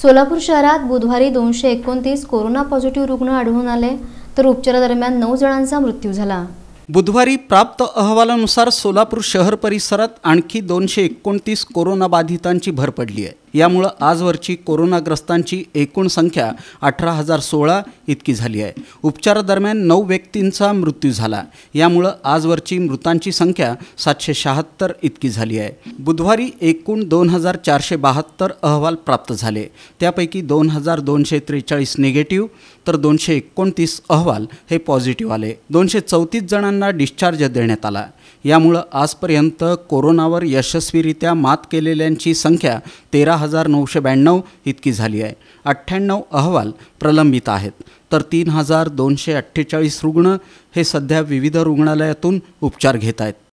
सोलापूर शहरात बुधवारी दोनशे एकोणतीस कोरोना पॉझिटिव्ह रुग्ण आढळून आले तर उपचारादरम्यान नऊ जणांचा मृत्यू झाला बुधवारी प्राप्त अहवालानुसार सोलापूर शहर परिसरात आणखी दोनशे एकोणतीस कोरोनाबाधितांची भर पडली आहे यामुळं आजवरची कोरोनाग्रस्तांची एकूण संख्या अठरा हजार सोळा इतकी झाली आहे उपचारादरम्यान नऊ व्यक्तींचा मृत्यू झाला यामुळं आजवरची मृतांची संख्या सातशे शहात्तर इतकी झाली आहे बुधवारी एकूण दोन हजार चारशे बहात्तर अहवाल प्राप्त झाले त्यापैकी दोन हजार दोनशे त्रेचाळीस निगेटिव्ह तर दोनशे एकोणतीस अहवाल हे पॉझिटिव्ह आले दोनशे चौतीस जणांना डिस्चार्ज देण्यात आला यामुळं आजपर्यंत कोरोनावर यशस्वीरित्या मात केलेल्यांची संख्या तेरा हजार नऊशे ब्याण्णव इतकी झाली आहे अठ्ठ्याण्णव अहवाल प्रलंबित आहेत तर तीन हजार दोनशे अठ्ठेचाळीस रुग्ण हे सध्या विविध रुग्णालयातून उपचार घेत आहेत